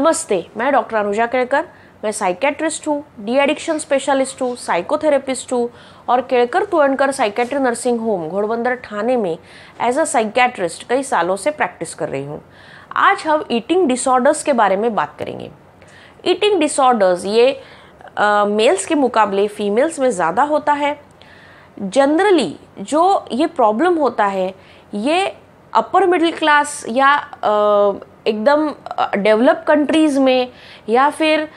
नमस्ते मैं डॉक्टर अनुजा केड़कर मैं साइकेट्रिस्ट हूँ डी एडिक्शन स्पेशलिस्ट हूँ साइकोथेरेपिस्ट हूँ और Kedkar Tuankar psychiatry nursing home Ghodbunder Thane में एज अ साइकेट्रिस्ट कई सालों से प्रैक्टिस कर रही हूँ आज हम ईटिंग डिसऑर्डर्स के बारे में बात करेंगे ईटिंग डिसऑर्डर्स ये मेल्स uh, के मुकाबले फीमेल्स में ज़्यादा होता है जनरली जो ये प्रॉब्लम होता है ये अपर मिडिल क्लास या एकदम डेवलप कंट्रीज़ में या फिर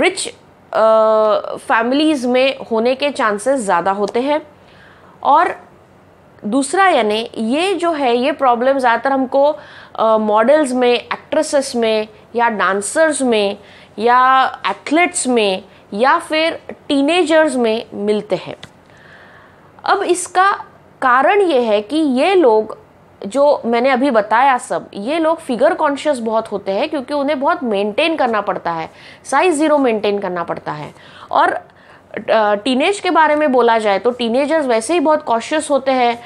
रिच फैमिलीज़ में होने के चांसेस ज़्यादा होते हैं और दूसरा यानी ये जो है ये प्रॉब्लम ज़्यादातर हमको मॉडल्स में एक्ट्रेसेस में या डांसर्स में या एथलेट्स में या फिर टीनेजर्स में मिलते हैं अब इसका कारण ये है कि ये लोग जो मैंने अभी बताया सब ये लोग फिगर कॉन्शियस बहुत होते हैं क्योंकि उन्हें बहुत मेंटेन करना पड़ता है साइज ज़ीरो मेंटेन करना पड़ता है और टीनेज के बारे में बोला जाए तो टीनेजर्स वैसे ही बहुत कॉशियस होते हैं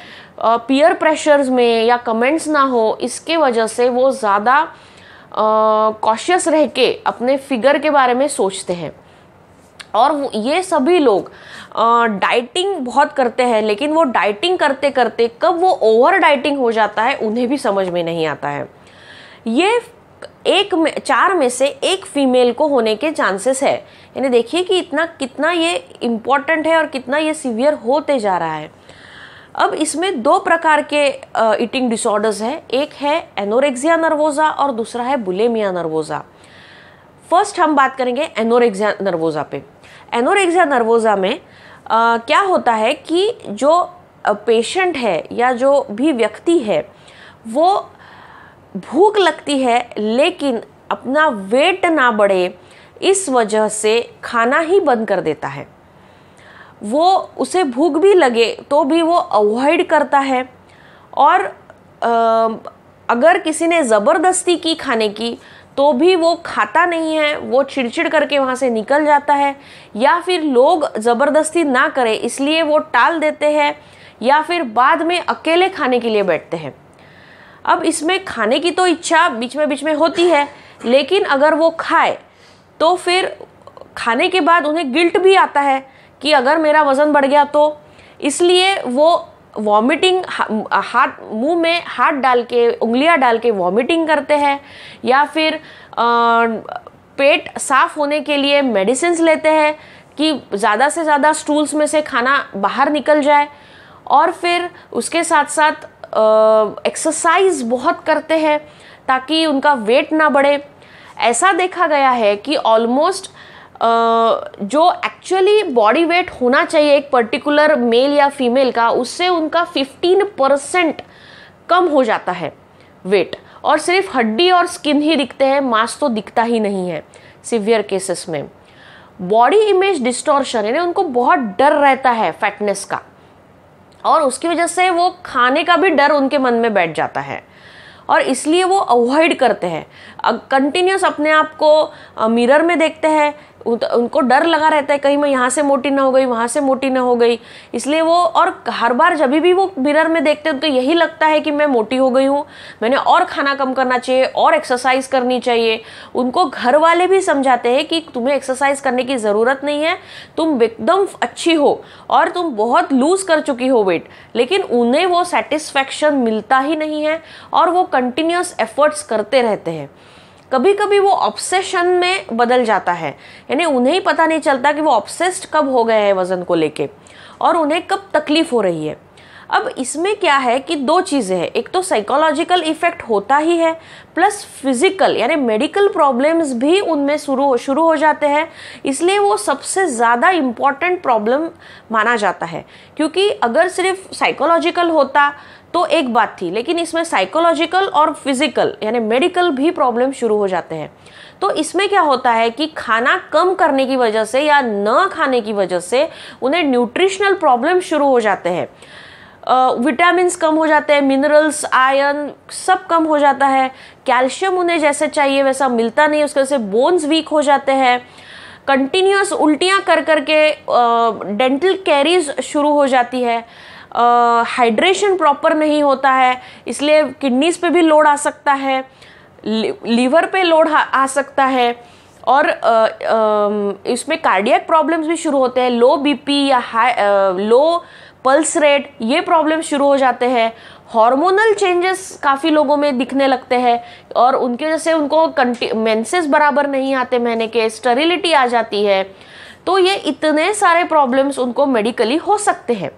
पीयर प्रेशर्स में या कमेंट्स ना हो इसके वजह से वो ज़्यादा कॉशियस रह के अपने फिगर के बारे में सोचते हैं और ये सभी लोग डाइटिंग बहुत करते हैं लेकिन वो डाइटिंग करते करते कब वो ओवर डाइटिंग हो जाता है उन्हें भी समझ में नहीं आता है ये एक में चार में से एक फीमेल को होने के चांसेस है यानी देखिए कि इतना कितना ये इम्पॉर्टेंट है और कितना ये सीवियर होते जा रहा है अब इसमें दो प्रकार के ईटिंग डिसऑर्डर्स हैं एक है एनोरेक्सिया नर्वोज़ा और दूसरा है बुलेमिया नर्वोज़ा फर्स्ट हम बात करेंगे एनोरेक्सिया नर्वोज़ा पे एनोरेक्सिया नर्वोज़ा में आ, क्या होता है कि जो पेशेंट है या जो भी व्यक्ति है वो भूख लगती है लेकिन अपना वेट ना बढ़े इस वजह से खाना ही बंद कर देता है वो उसे भूख भी लगे तो भी वो अवॉइड करता है और आ, अगर किसी ने ज़बरदस्ती की खाने की तो भी वो खाता नहीं है वो चिड़चिड़ करके वहाँ से निकल जाता है या फिर लोग ज़बरदस्ती ना करें इसलिए वो टाल देते हैं या फिर बाद में अकेले खाने के लिए बैठते हैं अब इसमें खाने की तो इच्छा बीच में बीच में होती है लेकिन अगर वो खाए तो फिर खाने के बाद उन्हें गिल्ट भी आता है कि अगर मेरा वज़न बढ़ गया तो इसलिए वो वॉमिटिंग हाथ मुंह में हाथ डाल के उंगलियां डाल के वॉमिटिंग करते हैं या फिर आ, पेट साफ होने के लिए मेडिसिन लेते हैं कि ज़्यादा से ज़्यादा स्टूल्स में से खाना बाहर निकल जाए और फिर उसके साथ साथ एक्सरसाइज बहुत करते हैं ताकि उनका वेट ना बढ़े ऐसा देखा गया है कि ऑलमोस्ट जो एक्चुअली बॉडी वेट होना चाहिए एक पर्टिकुलर मेल या फीमेल का उससे उनका 15 परसेंट कम हो जाता है वेट और सिर्फ हड्डी और स्किन ही दिखते हैं मांस तो दिखता ही नहीं है सिवियर केसेस में बॉडी इमेज डिस्टोर्शन यानी उनको बहुत डर रहता है फैटनेस का और उसकी वजह से वो खाने का भी डर उनके मन में बैठ जाता है और इसलिए वो अवॉइड करते हैं कंटिन्यूस अपने आप को मिरर में देखते हैं उनको डर लगा रहता है कहीं मैं यहाँ से मोटी ना हो गई वहाँ से मोटी ना हो गई इसलिए वो और हर बार जब भी वो मिरर में देखते हैं तो यही लगता है कि मैं मोटी हो गई हूँ मैंने और खाना कम करना चाहिए और एक्सरसाइज करनी चाहिए उनको घर वाले भी समझाते हैं कि तुम्हें एक्सरसाइज करने की ज़रूरत नहीं है तुम एकदम अच्छी हो और तुम बहुत लूज़ कर चुकी हो वेट लेकिन उन्हें वो सेटिस्फैक्शन मिलता ही नहीं है और वो कंटिन्यूस एफर्ट्स करते रहते हैं कभी कभी वो ऑब्सेशन में बदल जाता है यानी उन्हें ही पता नहीं चलता कि वो ऑब्सेस्ड कब हो गए हैं वज़न को लेके और उन्हें कब तकलीफ़ हो रही है अब इसमें क्या है कि दो चीज़ें हैं एक तो साइकोलॉजिकल इफ़ेक्ट होता ही है प्लस फिज़िकल यानी मेडिकल प्रॉब्लम्स भी उनमें शुरू हो शुरू हो जाते हैं इसलिए वो सबसे ज़्यादा इम्पॉर्टेंट प्रॉब्लम माना जाता है क्योंकि अगर सिर्फ साइकोलॉजिकल होता तो एक बात थी लेकिन इसमें साइकोलॉजिकल और फिजिकल यानी मेडिकल भी प्रॉब्लम शुरू हो जाते हैं तो इसमें क्या होता है कि खाना कम करने की वजह से या न खाने की वजह से उन्हें न्यूट्रिशनल प्रॉब्लम शुरू हो जाते हैं विटामिन uh, कम हो जाते हैं मिनरल्स आयरन सब कम हो जाता है कैल्शियम उन्हें जैसे चाहिए वैसा मिलता नहीं उसके से बोन्स वीक हो जाते हैं कंटिन्यूस उल्टियाँ कर करके डेंटल कैरीज शुरू हो जाती है हाइड्रेशन प्रॉपर नहीं होता है इसलिए किडनीज पे भी लोड आ सकता है लीवर पे लोड आ सकता है और इसमें कार्डियक प्रॉब्लम्स भी शुरू होते हैं लो बीपी या हाई लो पल्स रेट ये प्रॉब्लम शुरू हो जाते हैं हार्मोनल चेंजेस काफ़ी लोगों में दिखने लगते हैं और उनके वजह से उनको मेंसेस बराबर नहीं आते महीने के स्टरिलिटी आ जाती है तो ये इतने सारे प्रॉब्लम्स उनको मेडिकली हो सकते हैं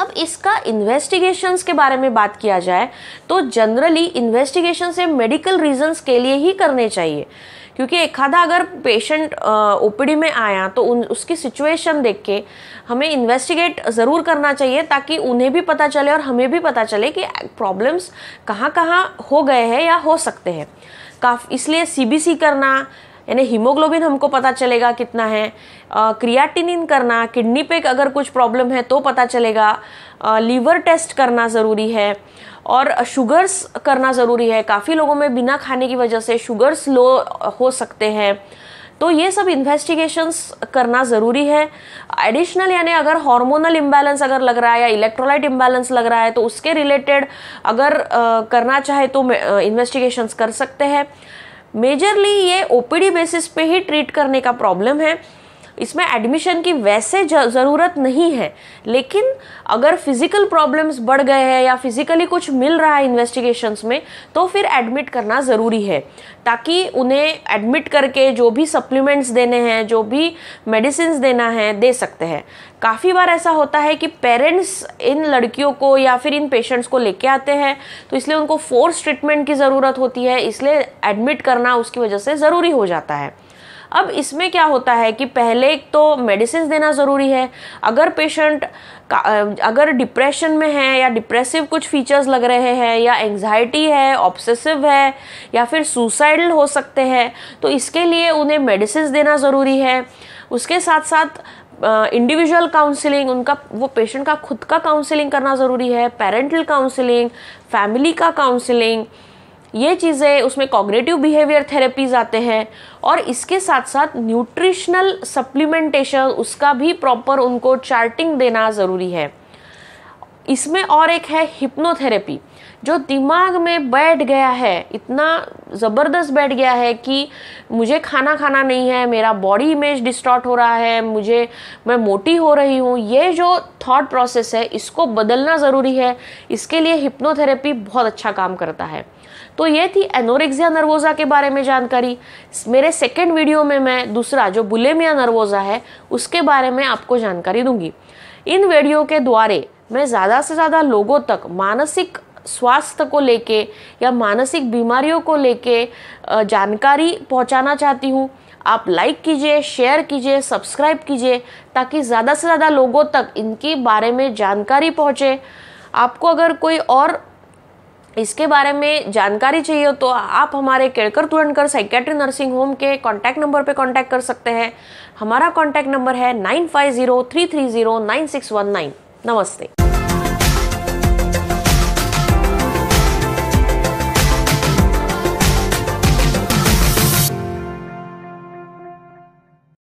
अब इसका इन्वेस्टिगेशंस के बारे में बात किया जाए तो जनरली इन्वेस्टिगेशन से मेडिकल रीजंस के लिए ही करने चाहिए क्योंकि एखादा अगर पेशेंट ओपीडी में आया तो उन उसकी सिचुएशन देख के हमें इन्वेस्टिगेट ज़रूर करना चाहिए ताकि उन्हें भी पता चले और हमें भी पता चले कि प्रॉब्लम्स कहाँ कहाँ हो गए हैं या हो सकते हैं काफ इसलिए सीबीसी करना यानी हीमोग्लोबिन हमको पता चलेगा कितना है क्रियाटिनिन करना किडनी पे अगर कुछ प्रॉब्लम है तो पता चलेगा लीवर टेस्ट करना ज़रूरी है और शुगर्स करना ज़रूरी है काफ़ी लोगों में बिना खाने की वजह से शुगर्स लो हो सकते हैं तो ये सब इन्वेस्टिगेशंस करना ज़रूरी है एडिशनल यानी अगर हार्मोनल इम्बैलेंस अगर लग रहा है या इलेक्ट्रोलाइट इम्बैलेंस लग रहा है तो उसके रिलेटेड अगर आ, करना चाहे तो इन्वेस्टिगेशंस कर सकते हैं मेजरली ये ओपीडी बेसिस पे ही ट्रीट करने का प्रॉब्लम है इसमें एडमिशन की वैसे ज़रूरत नहीं है लेकिन अगर फिज़िकल प्रॉब्लम्स बढ़ गए हैं या फिज़िकली कुछ मिल रहा है इन्वेस्टिगेशंस में तो फिर एडमिट करना ज़रूरी है ताकि उन्हें एडमिट करके जो भी सप्लीमेंट्स देने हैं जो भी मेडिसिन देना है दे सकते हैं काफ़ी बार ऐसा होता है कि पेरेंट्स इन लड़कियों को या फिर इन पेशेंट्स को लेके आते हैं तो इसलिए उनको फोर्स ट्रीटमेंट की ज़रूरत होती है इसलिए एडमिट करना उसकी वजह से ज़रूरी हो जाता है अब इसमें क्या होता है कि पहले एक तो मेडिसिन देना ज़रूरी है अगर पेशेंट अगर डिप्रेशन में है या डिप्रेसिव कुछ फीचर्स लग रहे हैं या एंग्जाइटी है ऑब्सेसिव है या फिर सुसाइडल हो सकते हैं तो इसके लिए उन्हें मेडिसिन देना ज़रूरी है उसके साथ साथ इंडिविजुअल uh, काउंसलिंग उनका वो पेशेंट का खुद का काउंसलिंग करना ज़रूरी है पेरेंटल काउंसलिंग फैमिली का काउंसलिंग ये चीज़ें उसमें कॉग्रेटिव बिहेवियर थेरेपीज आते हैं और इसके साथ साथ न्यूट्रिशनल सप्लीमेंटेशन उसका भी प्रॉपर उनको चार्टिंग देना ज़रूरी है इसमें और एक है हिप्नोथेरेपी जो दिमाग में बैठ गया है इतना ज़बरदस्त बैठ गया है कि मुझे खाना खाना नहीं है मेरा बॉडी इमेज डिस्टॉर्ट हो रहा है मुझे मैं मोटी हो रही हूँ ये जो थॉट प्रोसेस है इसको बदलना ज़रूरी है इसके लिए हिप्नोथेरेपी बहुत अच्छा काम करता है तो ये थी एनोरेक्सिया नर्वोज़ा के बारे में जानकारी मेरे सेकेंड वीडियो में मैं दूसरा जो बुलेमिया नर्वोज़ा है उसके बारे में आपको जानकारी दूंगी इन वीडियो के द्वारे मैं ज़्यादा से ज़्यादा लोगों तक मानसिक स्वास्थ्य को लेके या मानसिक बीमारियों को लेके जानकारी पहुंचाना चाहती हूँ आप लाइक कीजिए शेयर कीजिए सब्सक्राइब कीजिए ताकि ज़्यादा से ज़्यादा लोगों तक इनके बारे में जानकारी पहुँचे आपको अगर कोई और इसके बारे में जानकारी चाहिए तो आप हमारे Kedkar Turantkar psychiatry nursing home के कॉन्टैक्ट नंबर पर कॉन्टैक्ट कर सकते हैं हमारा कॉन्टैक्ट नंबर है nine five zero three three zero nine six one nine नमस्ते